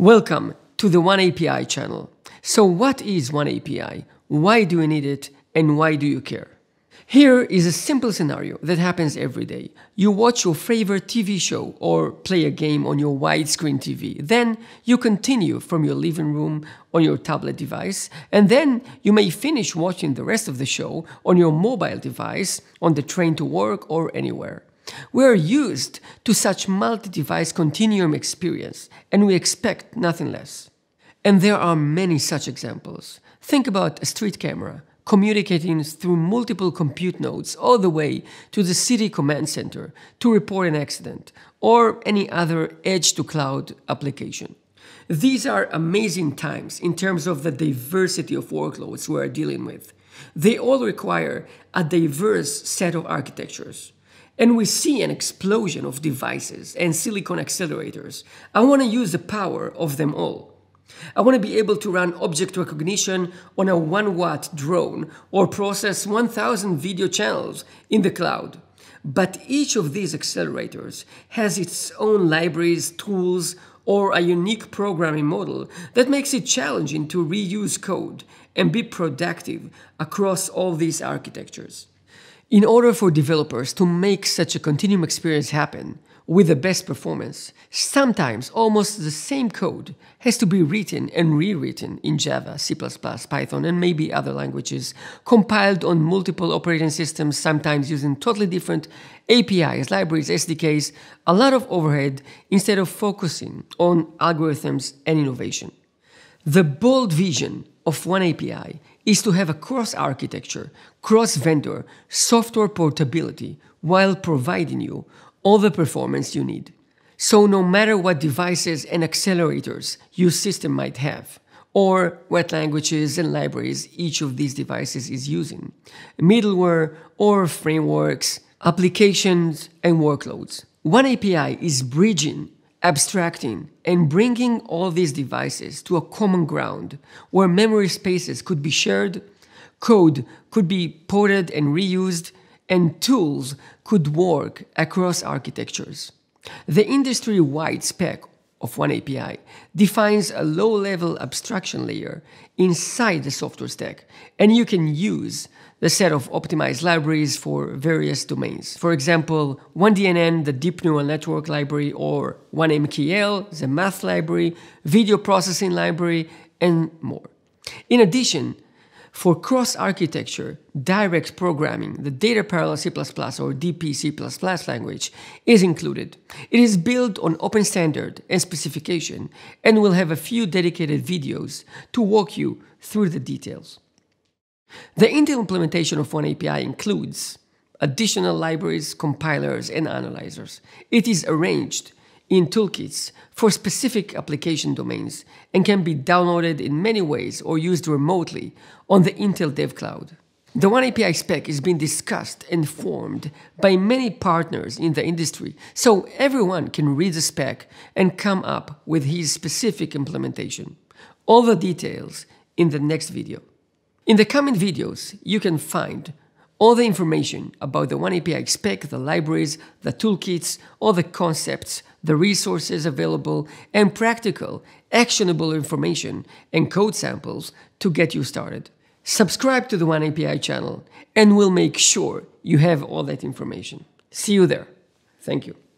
Welcome to the OneAPI channel. So what is OneAPI? Why do you need it and why do you care? Here is a simple scenario that happens every day. You watch your favorite TV show or play a game on your widescreen TV. Then you continue from your living room on your tablet device, and then you may finish watching the rest of the show on your mobile device on the train to work or anywhere. We are used to such multi device continuum experience, and we expect nothing less. And there are many such examples. Think about a street camera communicating through multiple compute nodes all the way to the city command center to report an accident or any other edge to cloud application. These are amazing times in terms of the diversity of workloads we are dealing with. They all require a diverse set of architectures. And we see an explosion of devices and silicon accelerators. I want to use the power of them all. I want to be able to run object recognition on a 1 watt drone or process 1000 video channels in the cloud. But each of these accelerators has its own libraries, tools, or a unique programming model that makes it challenging to reuse code and be productive across all these architectures. In order for developers to make such a continuum experience happen with the best performance, sometimes almost the same code has to be written and rewritten in Java, C++, Python, and maybe other languages, compiled on multiple operating systems, sometimes using totally different APIs, libraries, SDKs, a lot of overhead instead of focusing on algorithms and innovation. The bold vision of one API is to have a cross architecture, cross vendor, software portability while providing you all the performance you need. So, no matter what devices and accelerators your system might have, or what languages and libraries each of these devices is using, middleware or frameworks, applications, and workloads. One API is bridging abstracting and bringing all these devices to a common ground where memory spaces could be shared, code could be ported and reused, and tools could work across architectures. The industry wide spec of one API defines a low-level abstraction layer inside the software stack, and you can use the set of optimized libraries for various domains. For example, 1DNN, the Deep Neural Network library, or 1MKL, the Math library, Video Processing library, and more. In addition, for cross-architecture, direct programming, the data parallel C++ or DPC++ language is included. It is built on open standard and specification and will have a few dedicated videos to walk you through the details. The Intel implementation of OneAPI includes additional libraries, compilers, and analyzers. It is arranged in toolkits for specific application domains and can be downloaded in many ways or used remotely on the Intel Dev Cloud. The OneAPI spec is being discussed and formed by many partners in the industry, so everyone can read the spec and come up with his specific implementation. All the details in the next video. In the coming videos, you can find all the information about the OneAPI spec, the libraries, the toolkits, all the concepts the resources available, and practical, actionable information and code samples to get you started. Subscribe to the OneAPI channel, and we'll make sure you have all that information. See you there. Thank you.